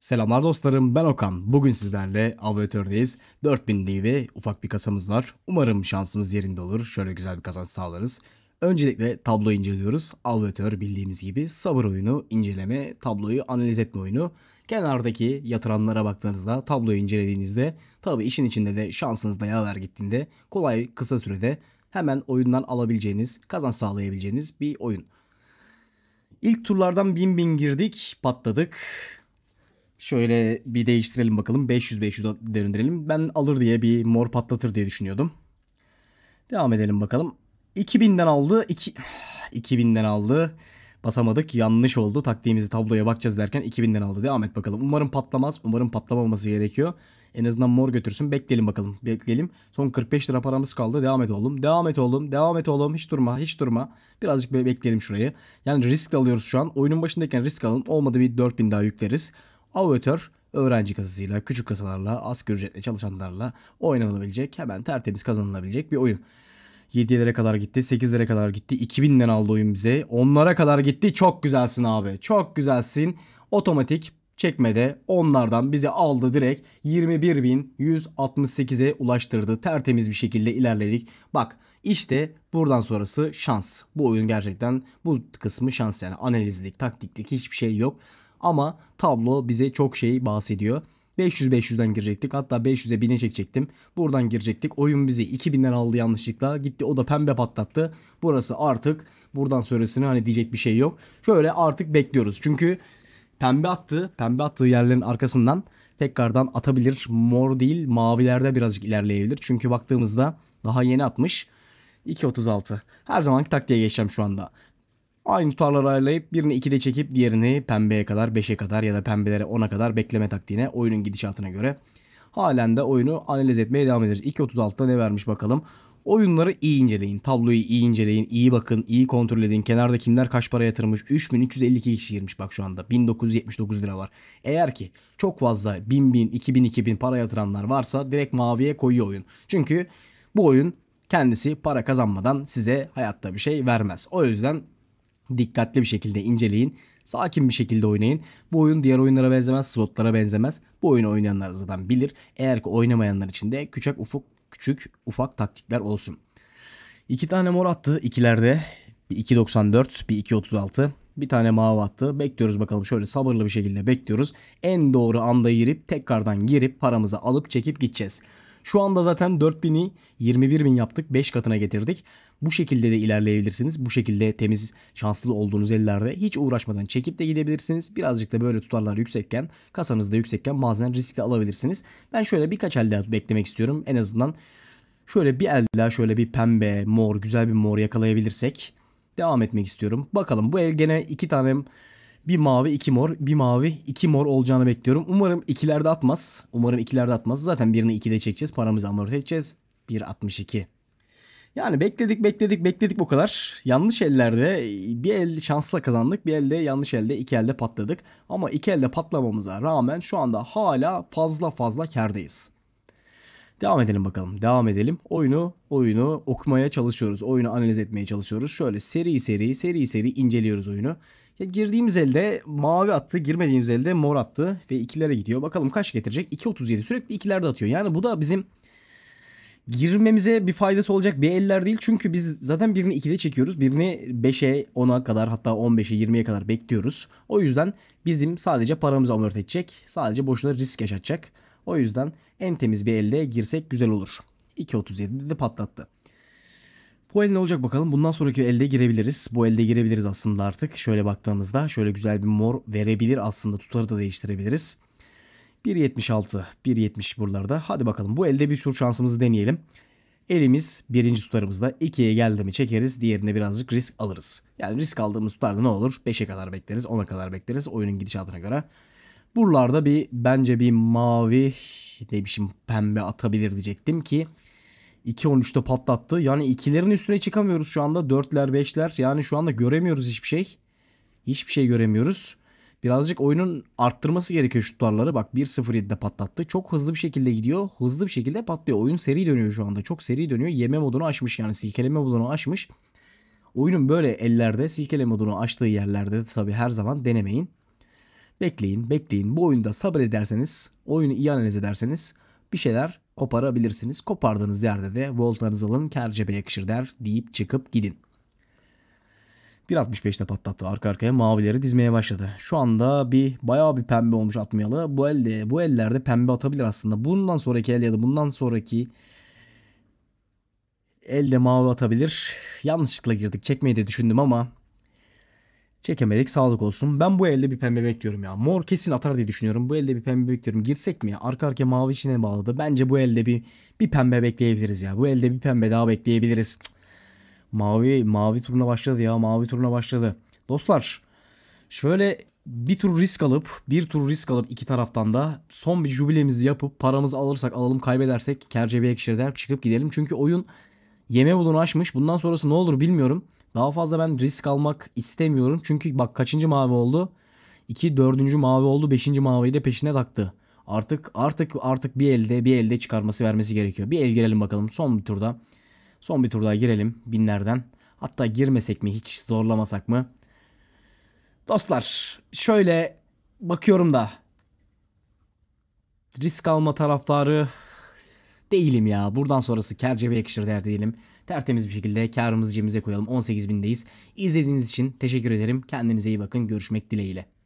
Selamlar dostlarım ben Okan. Bugün sizlerle avatördeyiz. 4000 ve ufak bir kasamız var. Umarım şansımız yerinde olur. Şöyle güzel bir kazanç sağlarız. Öncelikle tablo inceliyoruz. Avatör bildiğimiz gibi sabır oyunu, inceleme, tabloyu analiz etme oyunu. Kenardaki yatıranlara baktığınızda, tabloyu incelediğinizde tabi işin içinde de şansınız da yaver gittiğinde kolay kısa sürede hemen oyundan alabileceğiniz, kazanç sağlayabileceğiniz bir oyun. İlk turlardan bin bin girdik, patladık. Şöyle bir değiştirelim bakalım. 500-500 derindirelim. Ben alır diye bir mor patlatır diye düşünüyordum. Devam edelim bakalım. 2000'den aldı. 2... 2000'den aldı. Basamadık. Yanlış oldu. Taktiğimizi tabloya bakacağız derken 2000'den aldı. Devam et bakalım. Umarım patlamaz. Umarım patlamaması gerekiyor. En azından mor götürsün. Bekleyelim bakalım. Bekleyelim. Son 45 lira paramız kaldı. Devam et oğlum. Devam et oğlum. Devam et oğlum. Hiç durma. Hiç durma. Birazcık bekleyelim şurayı. Yani risk alıyoruz şu an. Oyunun başındayken risk alın. Olmadı bir 4000 daha yükleriz. Avatör öğrenci kasasıyla, küçük kasalarla, asgari ücretle çalışanlarla oynanabilecek, hemen tertemiz kazanılabilecek bir oyun. 7'lere kadar gitti, 8'lere kadar gitti, 2000'den aldı oyun bize. Onlara kadar gitti, çok güzelsin abi, çok güzelsin. Otomatik çekmede onlardan bize aldı direkt 21.168'e ulaştırdı. Tertemiz bir şekilde ilerledik. Bak işte buradan sonrası şans. Bu oyun gerçekten bu kısmı şans yani analizlik, taktiklik hiçbir şey yok. Ama tablo bize çok şey bahsediyor. 500-500'den girecektik. Hatta 500'e 1000'e çekecektim. Buradan girecektik. Oyun bizi 2000'den aldı yanlışlıkla. Gitti o da pembe patlattı. Burası artık buradan sonrasını hani diyecek bir şey yok. Şöyle artık bekliyoruz. Çünkü pembe attı. Pembe attığı yerlerin arkasından tekrardan atabilir. Mor değil mavilerde birazcık ilerleyebilir. Çünkü baktığımızda daha yeni atmış. 2.36. Her zamanki taktiğe geçeceğim şu anda. Aynı tutarları ayarlayıp birini 2'de çekip diğerini pembeye kadar 5'e kadar ya da pembelere 10'a kadar bekleme taktiğine oyunun gidişatına göre halen de oyunu analiz etmeye devam ederiz. 2.36'da ne vermiş bakalım. Oyunları iyi inceleyin. Tabloyu iyi inceleyin. iyi bakın. iyi kontrol edin. Kenarda kimler kaç para yatırmış? 3352 kişi girmiş bak şu anda. 1979 lira var. Eğer ki çok fazla 1000 bin, 2000 2000 para yatıranlar varsa direkt maviye koyuyor oyun. Çünkü bu oyun kendisi para kazanmadan size hayatta bir şey vermez. O yüzden Dikkatli bir şekilde inceleyin. Sakin bir şekilde oynayın. Bu oyun diğer oyunlara benzemez, slotlara benzemez. Bu oyunu oynayanlar zaten bilir. Eğer ki oynamayanlar için de küçük ufuk, küçük ufak taktikler olsun. İki tane mor attı ikilerde. Bir 2.94, bir 2.36. Bir tane mavi attı. Bekliyoruz bakalım şöyle sabırlı bir şekilde bekliyoruz. En doğru anda girip tekrardan girip paramızı alıp çekip gideceğiz. Şu anda zaten 4000'i 21.000 yaptık. 5 katına getirdik. Bu şekilde de ilerleyebilirsiniz. Bu şekilde temiz, şanslı olduğunuz ellerde hiç uğraşmadan çekip de gidebilirsiniz. Birazcık da böyle tutarlar yüksekken, kasanız da yüksekken bazen risk de alabilirsiniz. Ben şöyle birkaç el daha beklemek istiyorum. En azından şöyle bir el daha şöyle bir pembe, mor, güzel bir mor yakalayabilirsek devam etmek istiyorum. Bakalım bu el gene iki tane bir mavi iki mor. Bir mavi iki mor olacağını bekliyorum. Umarım ikilerde atmaz. Umarım ikilerde atmaz. Zaten birini ikide çekeceğiz. Paramızı amorti edeceğiz. 1.62. Yani bekledik bekledik bekledik bu kadar. Yanlış ellerde bir el şansla kazandık. Bir elde yanlış elde iki elde patladık. Ama iki elde patlamamıza rağmen şu anda hala fazla fazla kardayız. Devam edelim bakalım. Devam edelim. Oyunu oyunu okumaya çalışıyoruz. Oyunu analiz etmeye çalışıyoruz. Şöyle seri seri seri seri inceliyoruz oyunu. Ya girdiğimiz elde mavi attı, girmediğimiz elde mor attı ve ikilere gidiyor. Bakalım kaç getirecek? 2.37 sürekli ikilerde atıyor. Yani bu da bizim girmemize bir faydası olacak bir eller değil. Çünkü biz zaten birini 2'de çekiyoruz. Birini 5'e 10'a kadar hatta 15'e 20'ye kadar bekliyoruz. O yüzden bizim sadece paramızı amort edecek. Sadece boşuna risk yaşatacak. O yüzden en temiz bir elde girsek güzel olur. 2.37'de de patlattı. Bu el ne olacak bakalım. Bundan sonraki elde girebiliriz. Bu elde girebiliriz aslında artık. Şöyle baktığımızda şöyle güzel bir mor verebilir aslında. Tutarı da değiştirebiliriz. 1.76, 1.70 buralarda. Hadi bakalım bu elde bir tur şansımızı deneyelim. Elimiz birinci tutarımızda 2'ye geldi mi çekeriz. Diğerine birazcık risk alırız. Yani risk aldığımız tutarda ne olur? 5'e kadar bekleriz, 10'a kadar bekleriz. Oyunun gidişatına göre. Buralarda bir bence bir mavi ne biçim pembe atabilir diyecektim ki 2.13'te patlattı. Yani ikilerin üstüne çıkamıyoruz şu anda. Dörtler, beşler. Yani şu anda göremiyoruz hiçbir şey. Hiçbir şey göremiyoruz. Birazcık oyunun arttırması gerekiyor şutlarları. Bak 1.07'de patlattı. Çok hızlı bir şekilde gidiyor. Hızlı bir şekilde patlıyor. Oyun seri dönüyor şu anda. Çok seri dönüyor. Yeme modunu açmış yani. Silkeleme modunu açmış. Oyunun böyle ellerde silkeleme modunu açtığı yerlerde tabii her zaman denemeyin. Bekleyin, bekleyin. Bu oyunda sabrederseniz, oyunu iyi analiz ederseniz bir şeyler koparabilirsiniz. Kopardığınız yerde de voltanız alın kar cebe yakışır der deyip çıkıp gidin. 1.65'te patlattı arka arkaya mavileri dizmeye başladı. Şu anda bir bayağı bir pembe olmuş atmayalı. Bu elde bu ellerde pembe atabilir aslında. Bundan sonraki el ya da bundan sonraki elde mavi atabilir. Yanlışlıkla girdik. Çekmeyi de düşündüm ama Çekemedik sağlık olsun. Ben bu elde bir pembe bekliyorum ya. Mor kesin atar diye düşünüyorum. Bu elde bir pembe bekliyorum. Girsek mi ya? Arka arka mavi içine bağladı. Bence bu elde bir bir pembe bekleyebiliriz ya. Bu elde bir pembe daha bekleyebiliriz. Mavi mavi turuna başladı ya. Mavi turuna başladı. Dostlar şöyle bir tur risk alıp bir tur risk alıp iki taraftan da son bir jubilemizi yapıp paramızı alırsak alalım kaybedersek kercebeye kişiler çıkıp gidelim. Çünkü oyun yeme bulunu açmış. Bundan sonrası ne olur bilmiyorum. Daha fazla ben risk almak istemiyorum. Çünkü bak kaçıncı mavi oldu? 2 dördüncü mavi oldu. beşinci maviyi de peşine taktı. Artık artık artık bir elde bir elde çıkarması vermesi gerekiyor. Bir el girelim bakalım son bir turda. Son bir turda girelim binlerden. Hatta girmesek mi hiç zorlamasak mı? Dostlar şöyle bakıyorum da risk alma taraftarı değilim ya. Buradan sonrası kercebe yakışır der değilim tertemiz bir şekilde karımızı cebimize koyalım. 18.000'deyiz. İzlediğiniz için teşekkür ederim. Kendinize iyi bakın. Görüşmek dileğiyle.